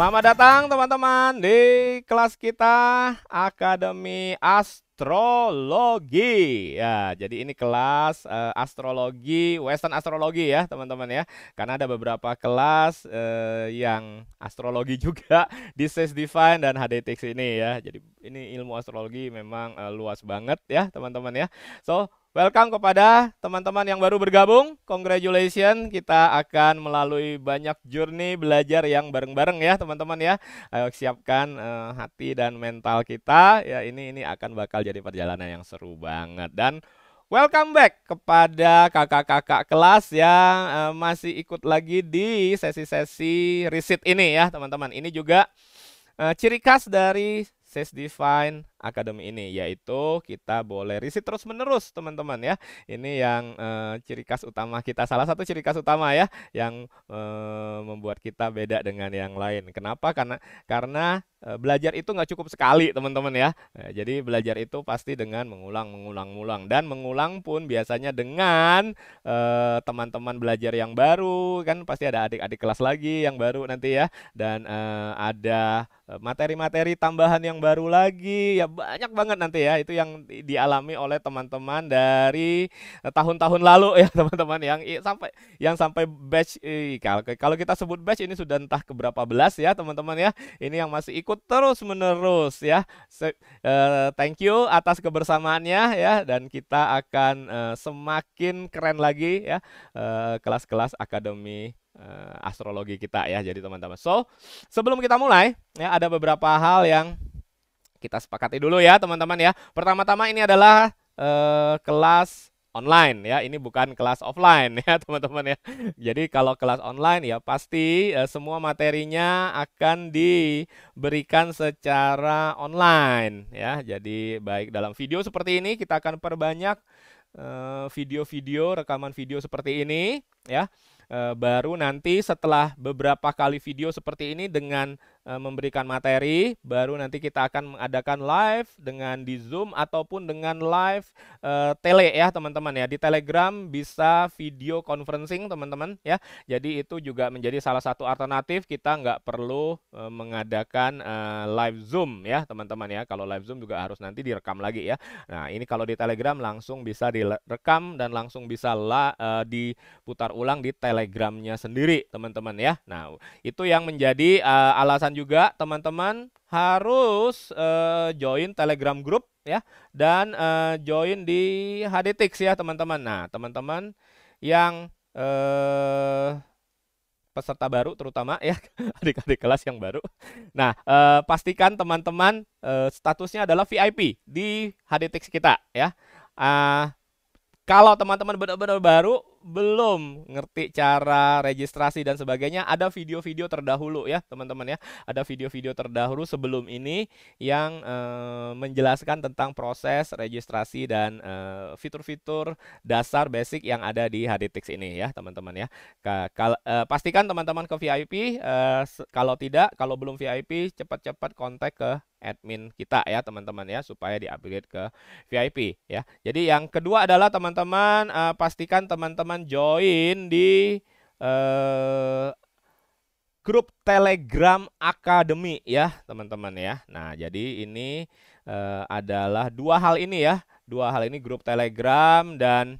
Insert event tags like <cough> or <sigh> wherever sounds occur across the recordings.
Selamat datang teman-teman di kelas kita Akademi Astrologi. Ya, jadi ini kelas uh, astrologi, western astrologi ya, teman-teman ya. Karena ada beberapa kelas uh, yang astrologi <laughs> juga di Sage Divine dan HDTX ini ya. Jadi ini ilmu astrologi memang uh, luas banget ya, teman-teman ya. So, Welcome kepada teman-teman yang baru bergabung. Congratulations, kita akan melalui banyak journey belajar yang bareng-bareng ya, teman-teman ya. Ayo siapkan uh, hati dan mental kita. Ya, ini ini akan bakal jadi perjalanan yang seru banget dan Welcome back kepada kakak-kakak kelas yang uh, eh, masih ikut lagi di sesi-sesi riset ini ya, teman-teman. Ini juga uh, ciri khas dari Ses define. Akademi ini yaitu kita boleh riset terus menerus teman-teman ya ini yang e, ciri khas utama kita salah satu ciri khas utama ya yang e, membuat kita beda dengan yang lain kenapa karena karena e, belajar itu nggak cukup sekali teman-teman ya jadi belajar itu pasti dengan mengulang mengulang ulang dan mengulang pun biasanya dengan teman-teman belajar yang baru kan pasti ada adik-adik kelas lagi yang baru nanti ya dan e, ada materi-materi tambahan yang baru lagi ya banyak banget nanti ya itu yang dialami oleh teman-teman dari eh, tahun-tahun lalu <laughs> ya teman-teman yang sampai yang sampai batch kalau kalau kita sebut batch ini sudah entah keberapa belas ya teman-teman ya ini yang masih ikut terus menerus ya eh, thank you atas kebersamaannya ya dan kita akan eh, semakin keren lagi ya kelas-kelas akademi astrologi kita ya jadi teman-teman so sebelum kita mulai ya ada beberapa hal yang kita sepakati dulu ya teman-teman ya. Pertama-tama ini adalah eh, kelas online ya ini bukan kelas offline <laughs> ya teman-teman ya jadi kalau kelas online ya pasti eh, semua materinya akan diberikan secara online ya jadi baik dalam video seperti ini kita akan perbanyak eh, video-video rekaman video seperti ini ya eh, baru nanti setelah beberapa kali video seperti ini dengan Eh, memberikan materi, baru nanti kita akan mengadakan live dengan di Zoom ataupun dengan live uh, tele ya teman-teman ya. Di Telegram bisa video conferencing teman-teman ya. Jadi itu juga menjadi salah satu alternatif kita nggak perlu uh, mengadakan uh, live Zoom ya teman-teman ya. Kalau live Zoom juga harus nanti direkam lagi ya. Nah ini kalau di Telegram langsung bisa direkam dan langsung bisa la, diputar ulang di Telegramnya sendiri teman-teman ya. Nah itu yang menjadi alasan pesan juga teman-teman harus uh, join Telegram grup ya dan uh, join di HDTX ya teman-teman. Nah, teman-teman yang uh, peserta baru terutama ya <laughs> adik-adik kelas yang baru. Nah, uh, pastikan teman-teman uh, statusnya adalah VIP di HDTX kita ya. Uh, kalau teman-teman benar-benar baru belum ngerti cara registrasi dan sebagainya, ada video-video terdahulu ya, teman-teman ya. Ada video-video terdahulu sebelum ini yang e, menjelaskan tentang proses registrasi dan eh, fitur-fitur e, dasar basic yang ada di HDTX ini ya, teman-teman ya. Ke, kal, e, pastikan teman-teman ke VIP, e, kalau tidak, kalau belum VIP, cepat-cepat kontak ke admin kita ya teman-teman ya supaya di-upgrade ke VIP ya. Jadi yang kedua adalah teman-teman uh, pastikan teman-teman join di uh, grup Telegram Academy ya, teman-teman ya. Nah, jadi ini uh, adalah dua hal ini ya. Dua hal ini grup Telegram dan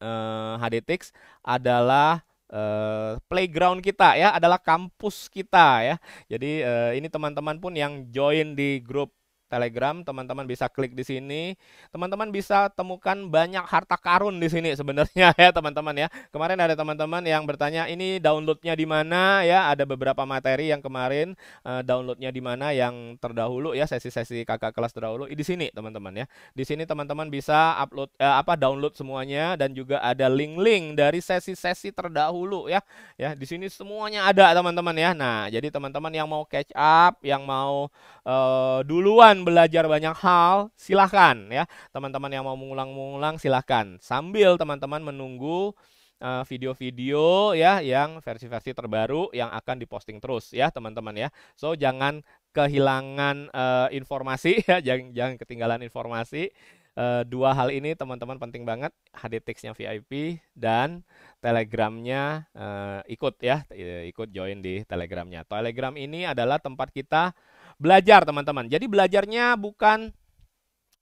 uh, HDTX adalah Uh, playground kita ya adalah kampus kita ya. Jadi uh, ini teman-teman pun yang join di grup Telegram, teman-teman bisa klik di sini. Teman-teman bisa temukan banyak harta karun di sini sebenarnya <laughs> ya teman-teman ya. Kemarin ada teman-teman yang bertanya ini downloadnya di mana ya? Ada beberapa materi yang kemarin uh, downloadnya di mana yang terdahulu ya sesi-sesi kakak kelas terdahulu di sini teman-teman ya. Di sini teman-teman bisa upload uh, apa download semuanya dan juga ada link-link dari sesi-sesi terdahulu ya. Ya di sini semuanya ada teman-teman ya. Nah jadi teman-teman yang mau catch up, yang mau uh, duluan dan belajar banyak hal, silahkan ya. Teman-teman yang mau mengulang-mengulang silahkan. Sambil teman-teman menunggu eh, video-video ya yang versi-versi terbaru yang akan diposting terus ya teman-teman ya. So jangan kehilangan uh, informasi <laughs> ya, jangan jangan ketinggalan informasi. Uh, dua hal ini teman-teman penting banget HDTX-nya VIP dan Telegramnya uh, ikut ya ikut join di Telegramnya. Telegram ini adalah tempat kita belajar teman-teman. Jadi belajarnya bukan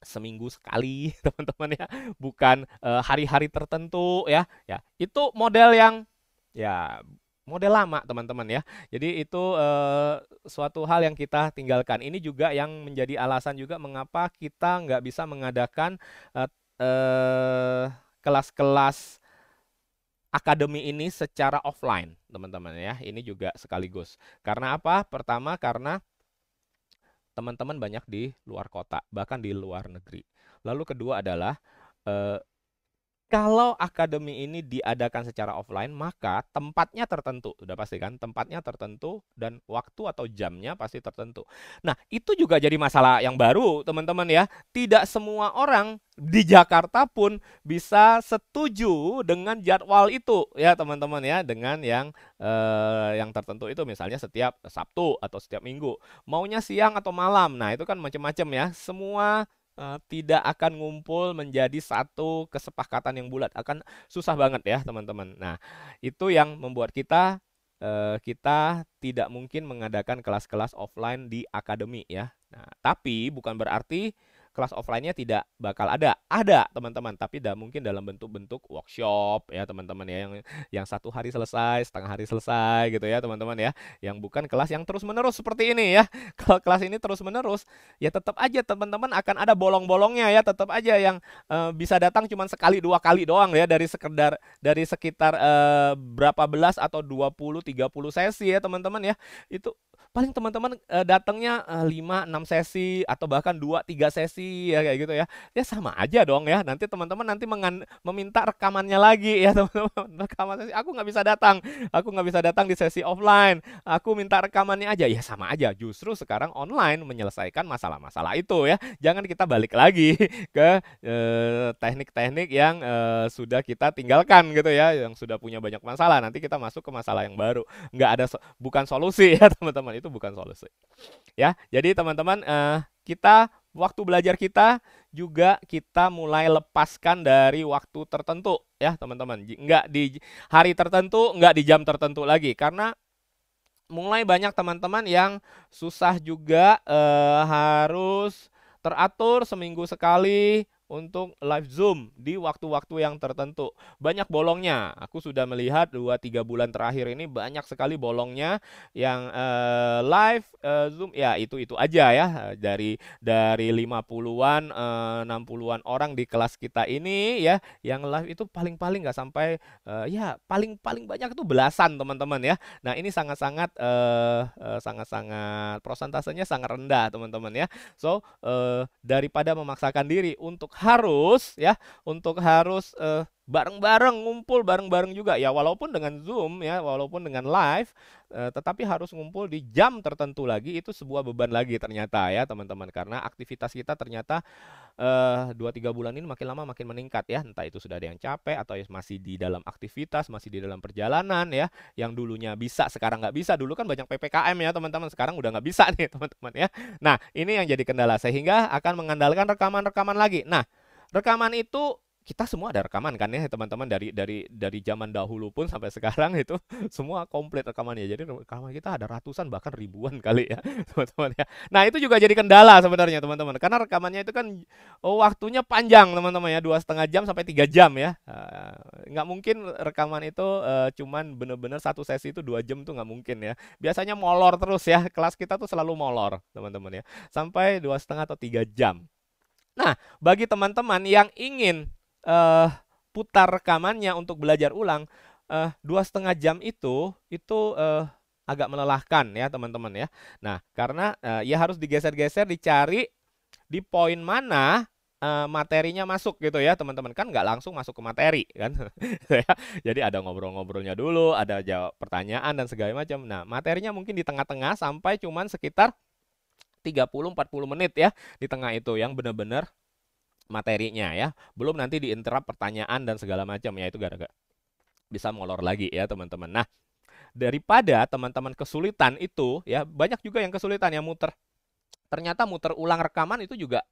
seminggu sekali <laughs> teman-teman ya, bukan eh, hari-hari uh, tertentu ya. Ya, itu model yang ya model lama teman-teman ya. Jadi itu uh, suatu hal yang kita tinggalkan. Ini juga yang menjadi alasan juga mengapa kita nggak bisa mengadakan kelas eh, kelas-kelas akademi ini secara offline, teman-teman ya. Ini juga sekaligus. Karena apa? Pertama karena teman-teman banyak di luar kota, bahkan di luar negeri. Lalu kedua adalah eh, kalau akademi ini diadakan secara offline, maka tempatnya tertentu, sudah pasti kan? Tempatnya tertentu dan waktu atau jamnya pasti tertentu. Nah, itu juga jadi masalah yang baru, teman-teman ya. Tidak semua orang di Jakarta pun bisa setuju dengan jadwal itu, ya teman-teman ya, dengan yang eh, yang tertentu itu, misalnya setiap Sabtu atau setiap Minggu. Maunya siang atau malam. Nah, itu kan macam-macam ya. Semua Eh, tidak akan ngumpul menjadi satu kesepakatan yang bulat akan susah banget ya teman-teman. Nah itu yang membuat kita uh, kita tidak mungkin mengadakan kelas-kelas offline di akademi ya. Nah tapi bukan berarti kelas offline-nya tidak bakal ada. Ada, teman-teman, tapi mungkin dalam bentuk-bentuk workshop ya, teman-teman ya yang yang satu hari selesai, setengah hari selesai gitu ya, teman-teman ya. Yang bukan kelas yang terus-menerus seperti ini ya. <laughs> Kalau kelas ini terus-menerus, ya tetap aja teman-teman akan ada bolong-bolongnya ya, tetap aja yang e, bisa datang cuma sekali dua kali doang ya dari sekedar dari sekitar e, berapa belas atau 20 30 sesi ya, teman-teman ya. Itu paling teman-teman uh, datangnya uh, 5 6 sesi atau bahkan 2 3 sesi ya kayak gitu ya. Ya sama aja dong ya. Nanti teman-teman nanti meminta rekamannya lagi ya <laughs> teman-teman. Rekaman sesi aku nggak bisa datang. Aku nggak bisa datang di sesi offline. Aku minta rekamannya aja. Ya sama aja. Justru sekarang online menyelesaikan masalah-masalah itu ya. Jangan kita balik lagi <laughs> ke eh, teknik-teknik eh, yang eh, sudah kita tinggalkan gitu ya, yang sudah punya banyak masalah. Nanti kita masuk ke masalah yang baru. Nggak ada bukan solusi <laughs> ya teman-teman itu bukan solusi. Ya, jadi teman-teman uh, kita waktu belajar kita juga kita mulai lepaskan dari waktu tertentu ya teman-teman. Enggak di hari tertentu, enggak di jam tertentu lagi karena mulai banyak teman-teman yang susah juga uh, harus teratur seminggu sekali untuk live Zoom di waktu-waktu yang tertentu. Banyak bolongnya. Aku sudah melihat 2-3 bulan terakhir ini banyak sekali bolongnya yang uh, live uh, Zoom ya itu-itu aja ya eh, dari dari 50-an uh, 60-an orang di kelas kita ini ya yang live itu paling-paling nggak sampai ya paling-paling banyak itu belasan teman-teman ya. Nah, ini sangat-sangat sangat-sangat prosentasenya sangat rendah teman-teman ya. So, daripada memaksakan diri untuk harus ya untuk harus eh, bareng-bareng ngumpul bareng-bareng juga ya walaupun dengan Zoom ya walaupun dengan live eh, tetapi harus ngumpul di jam tertentu lagi itu sebuah beban lagi ternyata ya teman-teman karena aktivitas kita ternyata eh, dua tiga bulan ini makin lama makin meningkat ya entah itu sudah ada yang capek atau masih di dalam aktivitas masih di dalam perjalanan ya yang dulunya bisa sekarang nggak bisa dulu kan banyak PPKM ya teman-teman sekarang udah nggak bisa <laughs> nih teman-teman ya nah ini yang jadi kendala sehingga akan mengandalkan rekaman-rekaman lagi nah rekaman itu kita semua ada rekaman kan ya teman-teman dari dari dari zaman dahulu pun sampai sekarang <laughs> itu semua komplit rekamannya jadi rekaman kita ada ratusan bahkan ribuan kali ya <laughs> teman-teman ya nah itu juga jadi kendala sebenarnya teman-teman karena rekamannya itu kan oh, waktunya panjang teman-teman ya dua setengah jam sampai tiga jam ya eh, nggak mungkin rekaman itu eh, cuman bener-bener satu sesi itu dua jam tuh nggak mungkin ya biasanya molor terus ya kelas kita tuh selalu molor teman-teman ya sampai dua setengah atau tiga jam Nah, bagi teman-teman yang ingin uh, putar rekamannya untuk belajar ulang eh, dua setengah jam itu itu uh, agak melelahkan ya teman-teman ya. Nah karena uh, ya harus digeser-geser dicari di poin mana uh, materinya masuk gitu ya teman-teman kan nggak langsung masuk ke materi kan. <laughs> Ya, jadi ada ngobrol-ngobrolnya dulu, ada jawab pertanyaan dan segala macam. Nah materinya mungkin di tengah-tengah sampai cuman sekitar 30-40 menit ya di tengah itu yang benar-benar materinya ya. Belum nanti diinterap pertanyaan dan segala macam ya itu gara-gara bisa molor lagi ya teman-teman. Nah, daripada teman-teman kesulitan itu ya banyak juga yang kesulitan ya muter. Ternyata muter ulang rekaman itu juga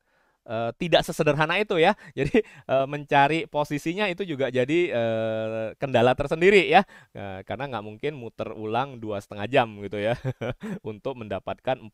e, tidak sesederhana itu ya. <laughs> Jadi e, mencari posisinya itu juga jadi e, kendala tersendiri ya, e, karena nggak mungkin muter ulang dua setengah jam gitu ya <laughs> untuk mendapatkan 40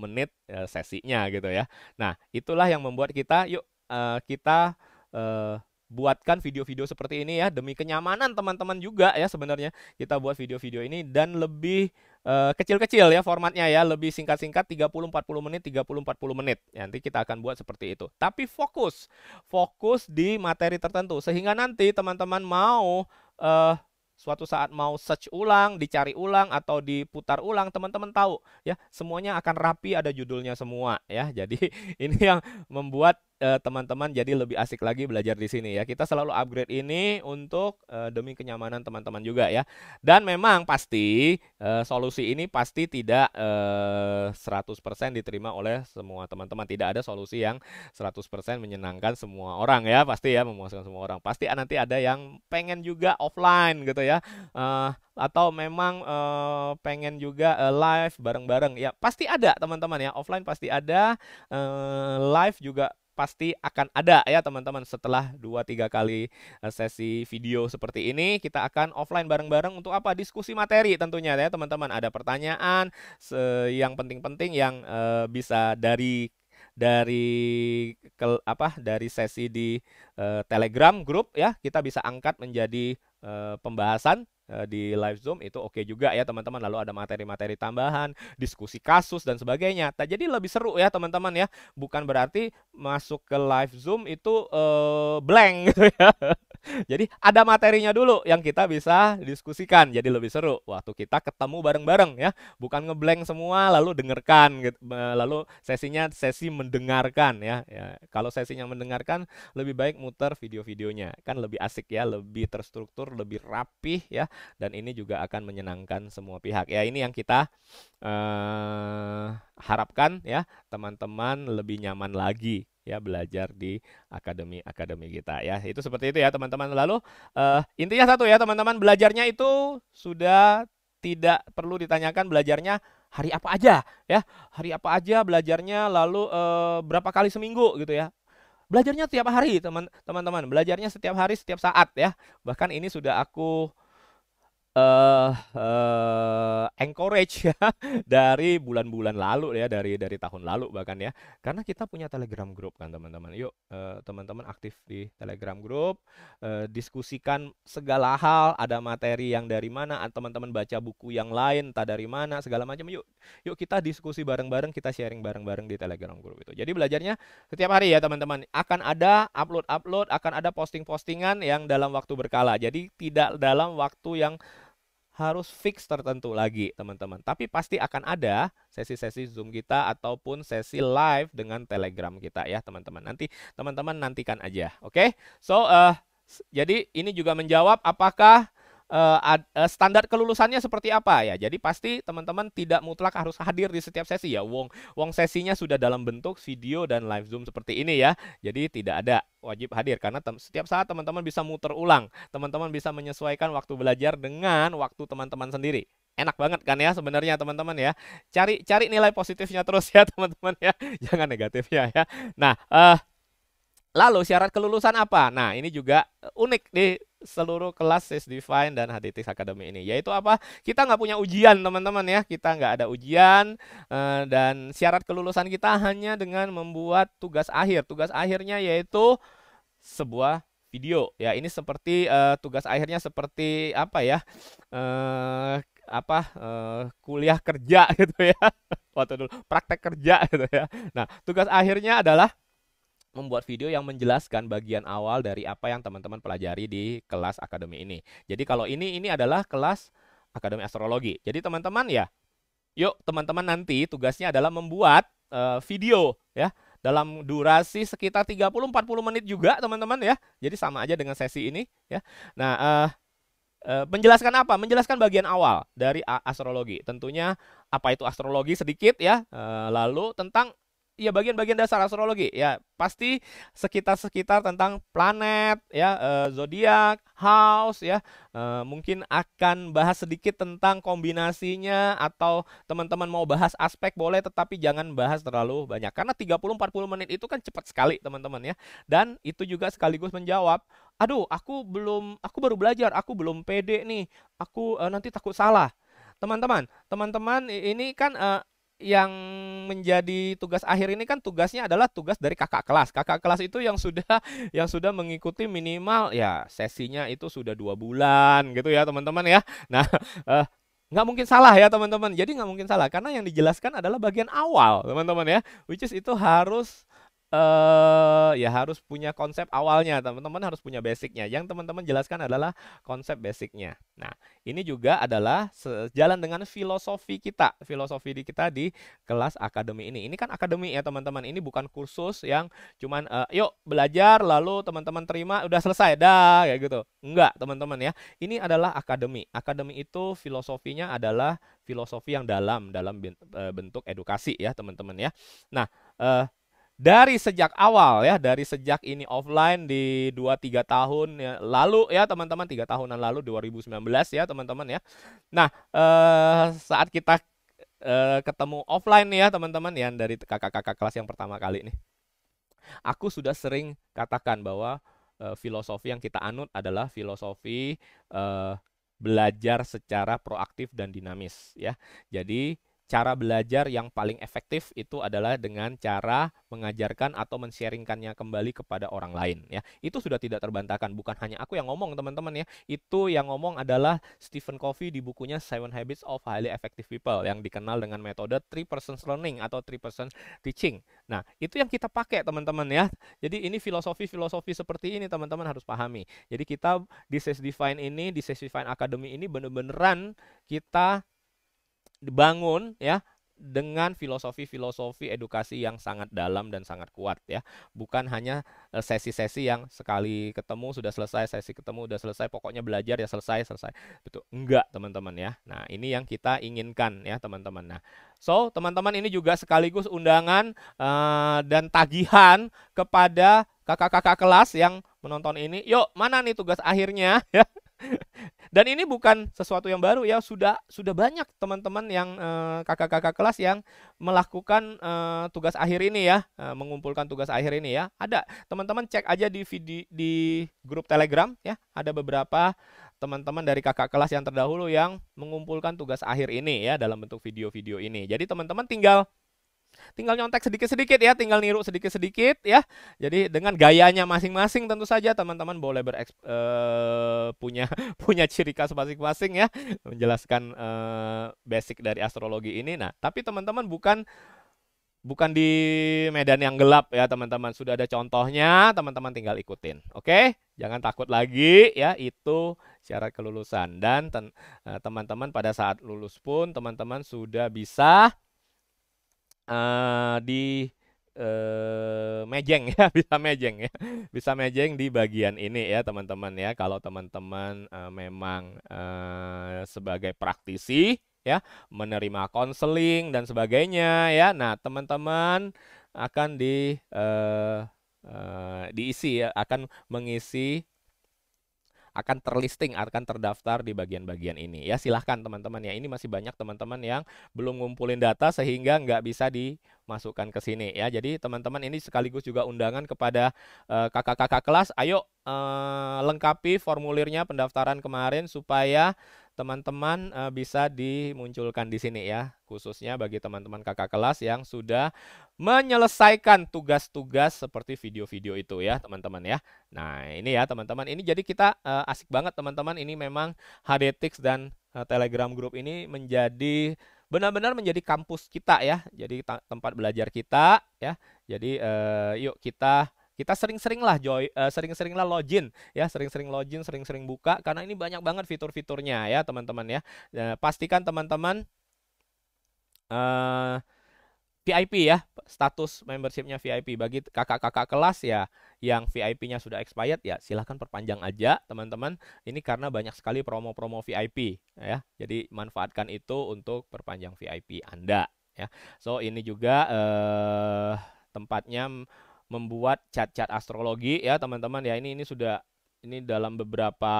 menit e, sesinya gitu ya. Nah itulah yang membuat kita yuk uh, kita uh, buatkan video-video seperti ini ya demi kenyamanan teman-teman juga ya sebenarnya kita buat video-video ini dan lebih eh, kecil-kecil uh, ya formatnya ya lebih singkat-singkat 30 40 menit 30 40 menit ya, nanti kita akan buat seperti itu tapi fokus fokus di materi tertentu sehingga nanti teman-teman mau uh, suatu saat mau search ulang, dicari ulang atau diputar ulang, teman-teman tahu ya, semuanya akan rapi ada judulnya semua ya. <laughs> Jadi ini yang membuat Eh, teman-teman jadi lebih asik lagi belajar di sini ya. Kita selalu upgrade ini untuk uh, demi kenyamanan teman-teman juga ya. Dan memang pasti uh, solusi ini pasti tidak uh, 100% diterima oleh semua teman-teman. Tidak ada solusi yang 100% menyenangkan semua orang ya, pasti ya memuaskan semua orang. Pasti nanti ada yang pengen juga offline gitu ya. Uh, atau memang uh, pengen juga uh, live bareng-bareng ya. Pasti ada teman-teman ya. Offline pasti ada, uh, live juga pasti akan ada ya teman-teman setelah 2-3 kali eh, sesi video seperti ini kita akan offline bareng-bareng untuk apa diskusi materi tentunya ya teman-teman ada pertanyaan yang penting-penting yang eh, bisa dari dari ke, apa dari sesi di eh, Telegram grup ya kita bisa angkat menjadi pembahasan Eh, di live Zoom itu oke okay juga ya teman-teman. Lalu ada materi-materi tambahan, diskusi kasus dan sebagainya. Nah, jadi lebih seru ya teman-teman ya. Bukan berarti masuk ke live Zoom itu uh, blank <laughs> gitu ya. Jadi ada materinya dulu yang kita bisa diskusikan. Jadi lebih seru waktu kita ketemu bareng-bareng ya. Bukan ngeblank semua lalu dengarkan gitu. Lalu sesinya sesi mendengarkan ya. ya. Kalau sesinya mendengarkan lebih baik muter video-videonya. Kan lebih asik ya, lebih terstruktur, lebih rapih ya dan ini juga akan menyenangkan semua pihak ya ini yang kita uh, harapkan ya teman-teman lebih nyaman lagi ya belajar di akademi akademi kita ya itu seperti itu ya teman-teman lalu uh, intinya satu ya teman-teman belajarnya itu sudah tidak perlu ditanyakan belajarnya hari apa aja ya hari apa aja belajarnya lalu e, berapa kali seminggu gitu ya belajarnya tiap hari teman teman teman belajarnya setiap hari setiap saat ya bahkan ini sudah aku uh, uh, encourage ya <laughs> dari bulan-bulan lalu ya dari dari tahun lalu bahkan ya karena kita punya telegram group kan teman-teman yuk teman eh, teman-teman aktif di telegram group uh, diskusikan segala hal ada materi yang dari mana teman-teman baca buku yang lain tak dari mana segala macam yuk yuk kita diskusi bareng-bareng kita sharing bareng-bareng di telegram group itu jadi belajarnya setiap hari ya teman-teman akan ada upload upload akan ada posting postingan yang dalam waktu berkala jadi tidak dalam waktu yang harus fix tertentu lagi, teman-teman. Tapi pasti akan ada sesi-sesi Zoom kita ataupun sesi live dengan Telegram kita ya, teman-teman. Nanti teman-teman nantikan aja, oke? Okay? So, uh, jadi ini juga menjawab apakah uh, ad, uh, standar kelulusannya seperti apa ya. Jadi pasti teman-teman tidak mutlak harus hadir di setiap sesi ya. Wong wong sesinya sudah dalam bentuk video dan live Zoom seperti ini ya. Jadi tidak ada wajib hadir karena setiap saat teman-teman bisa muter ulang. Teman-teman bisa menyesuaikan waktu belajar dengan waktu teman-teman sendiri enak banget kan ya sebenarnya teman-teman ya cari cari nilai positifnya terus ya <laughs> teman-teman ya jangan negatifnya ya nah uh, lalu syarat kelulusan apa nah ini juga unik di seluruh kelas SIS Define dan HTTX Academy ini. Yaitu apa? Kita nggak punya ujian teman-teman ya. Kita nggak ada ujian eh, dan syarat kelulusan kita hanya dengan membuat tugas akhir. Tugas akhirnya yaitu sebuah video. Ya ini seperti uh, tugas akhirnya seperti apa ya? Uh, apa uh, kuliah kerja <laughs> gitu ya waktu dulu praktek kerja gitu ya nah tugas akhirnya adalah membuat video yang menjelaskan bagian awal dari apa yang teman-teman pelajari di kelas akademi ini. Jadi kalau ini ini adalah kelas akademi astrologi. Jadi teman-teman ya, yuk teman-teman nanti tugasnya adalah membuat uh, video ya dalam durasi sekitar 30 40 menit juga teman-teman ya. Jadi sama aja dengan sesi ini ya. Nah, uh, menjelaskan apa? Menjelaskan bagian awal dari astrologi. Tentunya apa itu astrologi sedikit ya. lalu tentang ya bagian-bagian dasar astrologi ya pasti sekitar-sekitar tentang planet ya e, zodiak house ya e, mungkin akan bahas sedikit tentang kombinasinya atau teman-teman mau bahas aspek boleh tetapi jangan bahas terlalu banyak karena 30 40 menit itu kan cepat sekali teman-teman ya dan itu juga sekaligus menjawab aduh aku belum aku baru belajar aku belum pede nih aku e, nanti takut salah teman-teman teman-teman ini kan e, yang menjadi tugas akhir ini kan tugasnya adalah tugas dari kakak kelas. Kakak kelas itu yang sudah <laughs> yang sudah mengikuti minimal ya sesinya itu sudah dua bulan gitu ya teman-teman ya. Nah <laughs> eh, nggak mungkin salah ya teman-teman. Jadi nggak mungkin salah karena yang dijelaskan adalah bagian awal teman-teman ya, which is itu harus eh uh, ya harus punya konsep awalnya teman-teman harus punya basicnya yang teman-teman jelaskan adalah konsep basicnya nah ini juga adalah sejalan dengan filosofi kita filosofi di kita di kelas akademi ini ini kan akademi ya teman-teman ini bukan kursus yang cuman uh, yuk belajar lalu teman-teman terima udah selesai dah kayak gitu enggak teman-teman ya ini adalah akademi akademi itu filosofinya adalah filosofi yang dalam dalam eh, bentuk edukasi ya teman-teman ya nah uh, dari sejak awal ya dari sejak ini offline di 2 3 tahun ya, lalu ya teman-teman tiga tahunan lalu 2019 ya teman-teman ya. Nah, eh saat kita eh, ketemu offline nih ya teman-teman ya dari kakak-kakak kelas yang pertama kali nih. Aku sudah sering katakan bahwa eh, filosofi yang kita anut adalah filosofi eh, belajar secara proaktif dan dinamis ya. Jadi cara belajar yang paling efektif itu adalah dengan cara mengajarkan atau mensharingkannya kembali kepada orang lain ya. Itu sudah tidak terbantahkan, bukan hanya aku yang ngomong teman-teman ya. Itu yang ngomong adalah Stephen Covey di bukunya Seven Habits of Highly Effective People yang dikenal dengan metode three persons learning atau three persons teaching. Nah, itu yang kita pakai teman-teman ya. Jadi ini filosofi-filosofi seperti ini teman-teman harus pahami. Jadi kita di Sales Define ini, di Sales Define Academy ini bener-beneran kita dibangun ya dengan filosofi-filosofi edukasi yang sangat dalam dan sangat kuat ya. Bukan hanya eh, sesi-sesi yang sekali ketemu sudah selesai, sesi ketemu sudah selesai, pokoknya belajar ya selesai, selesai. Betul. Enggak, teman-teman ya. Nah, ini yang kita inginkan ya, teman-teman. Nah, so teman-teman ini juga sekaligus undangan uh, dan tagihan kepada kakak-kakak kelas yang menonton ini. Yuk, mana nih tugas akhirnya <laughs> ya? <laughs> Dan ini bukan sesuatu yang baru ya, sudah sudah banyak teman-teman yang eh, kakak-kakak eh, kelas yang melakukan eh, tugas akhir ini ya, eh, mengumpulkan tugas akhir ini ya. Ada teman-teman cek aja di video, di grup Telegram ya, ada beberapa teman-teman dari kakak kelas yang terdahulu yang mengumpulkan tugas akhir ini ya dalam bentuk video-video ini. Jadi teman-teman tinggal tinggal nyontek sedikit-sedikit ya, tinggal niru sedikit-sedikit ya. Jadi dengan gayanya masing-masing tentu saja teman-teman boleh ber uh, eh, punya <laughs> punya ciri khas masing-masing ya menjelaskan uh, basic dari astrologi ini. Nah, tapi teman-teman bukan bukan di medan yang gelap ya teman-teman. Sudah ada contohnya, teman-teman tinggal ikutin. Oke? Jangan takut lagi ya, itu syarat kelulusan dan eh, teman-teman pada saat lulus pun teman-teman sudah bisa uh, di uh, mejeng ya, <laughs> bisa mejeng ya. Bisa mejeng di bagian ini ya teman-teman ya. Kalau teman-teman uh, memang uh, sebagai praktisi ya, menerima konseling dan sebagainya ya. Nah, teman-teman akan di uh, uh, diisi ya, akan mengisi akan terlisting, akan terdaftar di bagian-bagian ini. Ya silahkan teman-teman ya, ini masih banyak teman-teman yang belum ngumpulin data sehingga nggak bisa dimasukkan ke sini ya. Jadi teman-teman ini sekaligus juga undangan kepada eh, kakak-kakak uh, kelas, ayo uh, lengkapi formulirnya pendaftaran kemarin supaya teman-teman uh, bisa dimunculkan di sini ya, khususnya bagi teman-teman kakak kelas yang sudah menyelesaikan tugas-tugas seperti video-video itu ya, teman-teman ya. Nah, ini ya teman-teman, ini jadi kita uh, asik banget teman-teman, ini memang HDTix dan uh, Telegram Group ini menjadi benar-benar menjadi kampus kita ya, jadi tempat belajar kita ya. Jadi uh, yuk kita kita sering-seringlah joy uh, sering-seringlah login ya sering-sering login sering-sering buka karena ini banyak banget fitur-fiturnya ya teman-teman ya uh, pastikan teman-teman uh, eh, VIP ya status membershipnya VIP bagi kakak-kakak kelas ya yang VIP-nya sudah expired ya silahkan perpanjang aja teman-teman ini karena banyak sekali promo-promo VIP ya jadi manfaatkan itu untuk perpanjang VIP Anda ya so ini juga eh, tempatnya membuat cat-cat astrologi ya teman-teman ya ini ini sudah ini dalam beberapa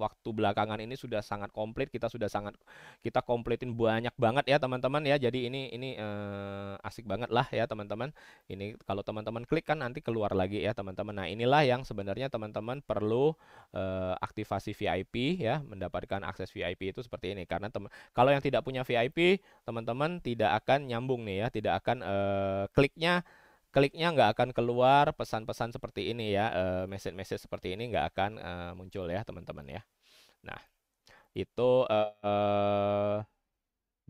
waktu belakangan ini sudah sangat komplit kita sudah sangat kita komplitin banyak banget ya teman-teman ya jadi ini ini eh, asik banget lah ya teman-teman ini kalau teman-teman klik kan nanti keluar lagi ya teman-teman nah inilah yang sebenarnya teman-teman perlu eh, aktivasi VIP ya mendapatkan akses VIP itu seperti ini karena teman kalau yang tidak punya VIP teman-teman tidak akan nyambung nih ya tidak akan eh, kliknya kliknya nggak akan keluar pesan-pesan seperti ini ya, eh, message-message seperti ini nggak akan eh, muncul ya teman-teman ya. Nah, itu eh,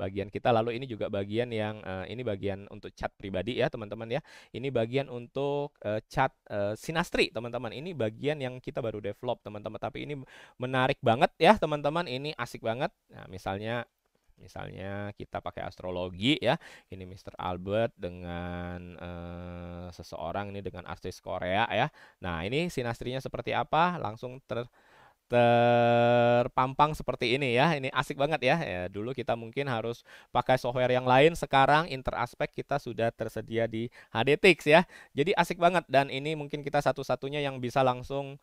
bagian kita lalu ini juga bagian yang uh, ini bagian untuk chat pribadi ya teman-teman ya ini bagian untuk uh, chat uh, sinastri teman-teman ini bagian yang kita baru develop teman-teman tapi ini menarik banget ya teman-teman ini asik banget nah misalnya Misalnya kita pakai astrologi ya, ini Mr. Albert dengan eh, seseorang ini dengan artis Korea ya. Nah, ini sinastrinya seperti apa? Langsung ter terpampang seperti ini ya. Ini asik banget ya. ya. Dulu kita mungkin harus pakai software yang lain, sekarang interaspek kita sudah tersedia di HDTX ya. Jadi asik banget dan ini mungkin kita satu-satunya yang bisa langsung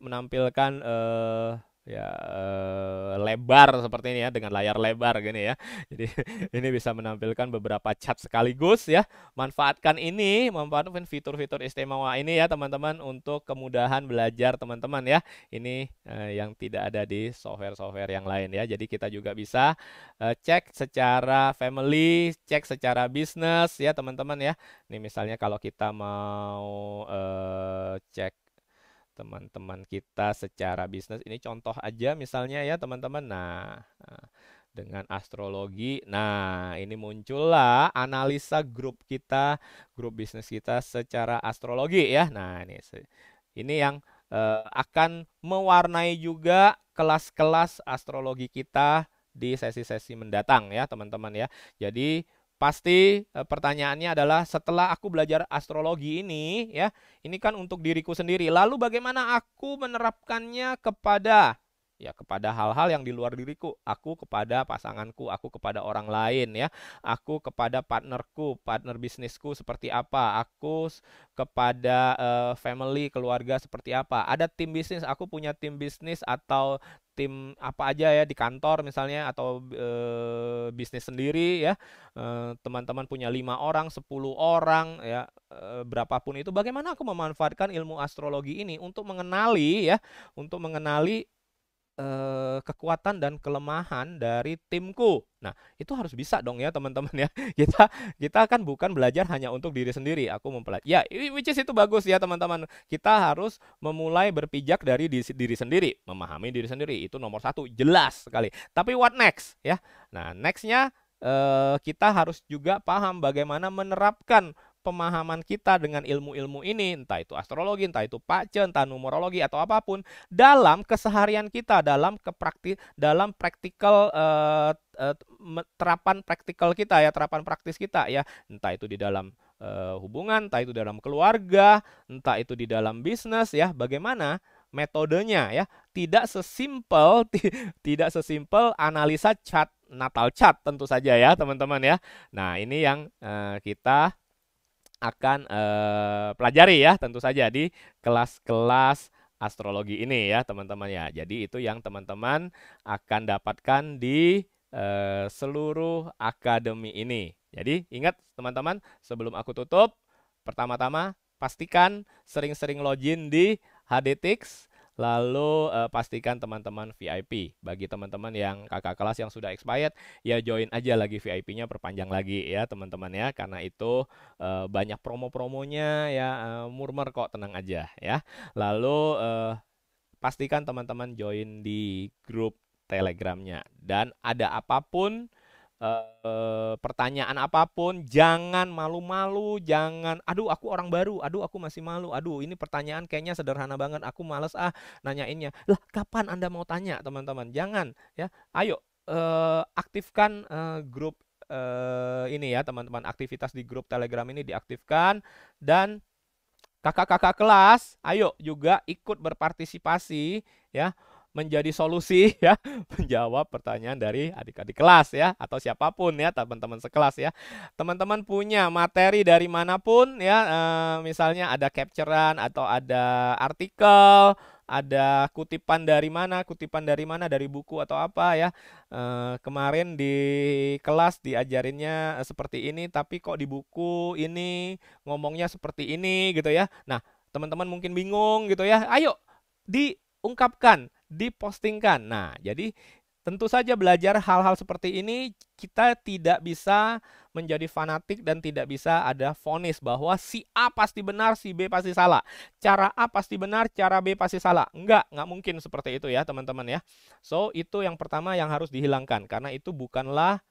menampilkan eh ya uh, lebar seperti ini ya dengan layar lebar gini ya. Jadi <laughs> ini bisa menampilkan beberapa chat sekaligus ya. Manfaatkan ini, manfaatkan fitur-fitur istimewa ini ya teman-teman untuk kemudahan belajar teman-teman ya. Ini uh, yang tidak ada di software-software yang lain ya. Jadi kita juga bisa uh, cek secara family, cek secara bisnis ya teman-teman ya. Ini misalnya kalau kita mau cek teman-teman kita secara bisnis. Ini contoh aja misalnya ya teman-teman. Nah, nah, dengan astrologi. Nah, ini muncullah analisa grup kita, grup bisnis kita secara astrologi ya. Nah, ini ini yang eh, akan mewarnai juga kelas-kelas astrologi kita di sesi-sesi mendatang ya, teman-teman ya. Jadi Pasti eh, pertanyaannya adalah setelah aku belajar astrologi ini ya, ini kan untuk diriku sendiri. Lalu bagaimana aku menerapkannya kepada ya kepada hal-hal yang di luar diriku aku kepada pasanganku aku kepada orang lain ya aku kepada partnerku partner bisnisku seperti apa aku kepada uh, family keluarga seperti apa ada tim bisnis aku punya tim bisnis atau tim apa aja ya di kantor misalnya atau e, bisnis sendiri ya eh, teman-teman punya lima orang sepuluh orang ya e, berapapun itu bagaimana aku memanfaatkan ilmu astrologi ini untuk mengenali ya untuk mengenali eh, kekuatan dan kelemahan dari timku. Nah, itu harus bisa dong ya teman-teman ya. <laughs> Kita kita kan bukan belajar hanya untuk diri sendiri. Aku mempelajari. Ya, which is itu bagus ya teman-teman. Kita harus memulai berpijak dari diri, diri sendiri, memahami diri sendiri itu nomor satu jelas sekali. Tapi what next ya? Nah, nextnya eh, kita harus juga paham bagaimana menerapkan pemahaman kita dengan ilmu-ilmu ini, entah itu astrologi, entah itu pace, entah numerologi atau apapun, dalam keseharian kita, dalam keprakti, dalam praktikal uh, uh, terapan praktikal kita ya, terapan praktis kita ya, entah itu di dalam uh, hubungan, entah itu dalam keluarga, entah itu di dalam bisnis ya, bagaimana metodenya ya tidak sesimpel <laughs> tidak sesimpel analisa chat natal chat tentu saja ya teman-teman ya nah ini yang uh, kita akan eh, pelajari ya tentu saja di kelas-kelas astrologi ini ya teman-teman ya. Jadi itu yang teman-teman akan dapatkan di eh, seluruh akademi ini. Jadi ingat teman-teman sebelum aku tutup pertama-tama pastikan sering-sering login di HDTix Lalu uh, pastikan teman-teman VIP. Bagi teman-teman yang kakak kelas yang sudah expired, ya join aja lagi VIP-nya perpanjang lagi ya teman-teman ya. Karena itu uh, banyak promo-promonya ya uh, murmer kok tenang aja ya. Lalu uh, pastikan teman-teman join di grup Telegramnya dan ada apapun Eh, pertanyaan apapun, jangan malu-malu, jangan aduh aku orang baru, aduh aku masih malu, aduh ini pertanyaan kayaknya sederhana banget, aku males ah nanyainnya. Lah kapan Anda mau tanya, teman-teman? Jangan ya. Ayo uh, aktifkan eh, grup eh, ini ya, teman-teman. Aktivitas di grup Telegram ini diaktifkan dan kakak-kakak kelas, ayo juga ikut berpartisipasi ya menjadi solusi <laughs> ya menjawab pertanyaan dari adik-adik kelas ya atau siapapun ya teman-teman sekelas ya teman-teman punya materi dari manapun ya e, misalnya ada capturean atau ada artikel ada kutipan dari mana, kutipan dari mana dari buku atau apa ya. E, kemarin di kelas diajarinnya eh, seperti ini, tapi kok di buku ini ngomongnya seperti ini gitu ya. Nah, teman-teman mungkin bingung gitu ya. Ayo diungkapkan dipostingkan. Nah, jadi tentu saja belajar hal-hal seperti ini kita tidak bisa menjadi fanatik dan tidak bisa ada fonis bahwa si A pasti benar, si B pasti salah. Cara A pasti benar, cara B pasti salah. Enggak, enggak mungkin seperti itu ya, teman-teman ya. So, itu yang pertama yang harus dihilangkan karena itu bukanlah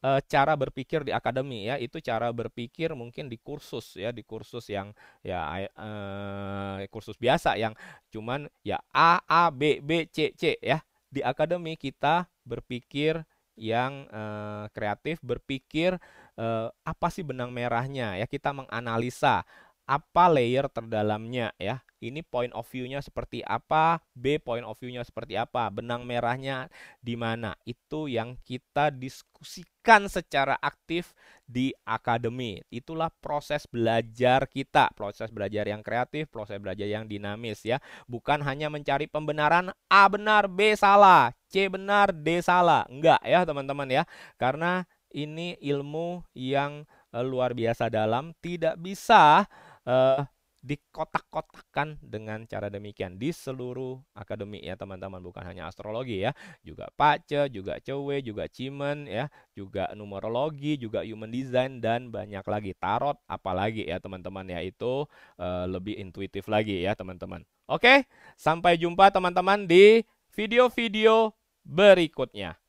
Eh, cara berpikir di akademi ya itu cara berpikir mungkin di kursus ya di kursus yang ya eh, kursus biasa yang cuman ya A A B B C C ya di akademi kita berpikir yang eh, kreatif berpikir eh, apa sih benang merahnya ya kita menganalisa apa layer terdalamnya ya. Ini point of view-nya seperti apa, B point of view-nya seperti apa, benang merahnya di mana. Itu yang kita diskusikan secara aktif di akademi. Itulah proses belajar kita, proses belajar yang kreatif, proses belajar yang dinamis ya. Bukan hanya mencari pembenaran A benar, B salah, C benar, D salah. Enggak ya teman-teman ya. Karena ini ilmu yang eh, luar biasa dalam tidak bisa uh, eh, dikotak-kotakkan dengan cara demikian di seluruh akademi ya teman-teman bukan hanya astrologi ya juga pace juga cewe juga cimen ya juga numerologi juga human design dan banyak lagi tarot apalagi ya teman-teman ya itu uh, lebih intuitif lagi ya teman-teman oke sampai jumpa teman-teman di video-video berikutnya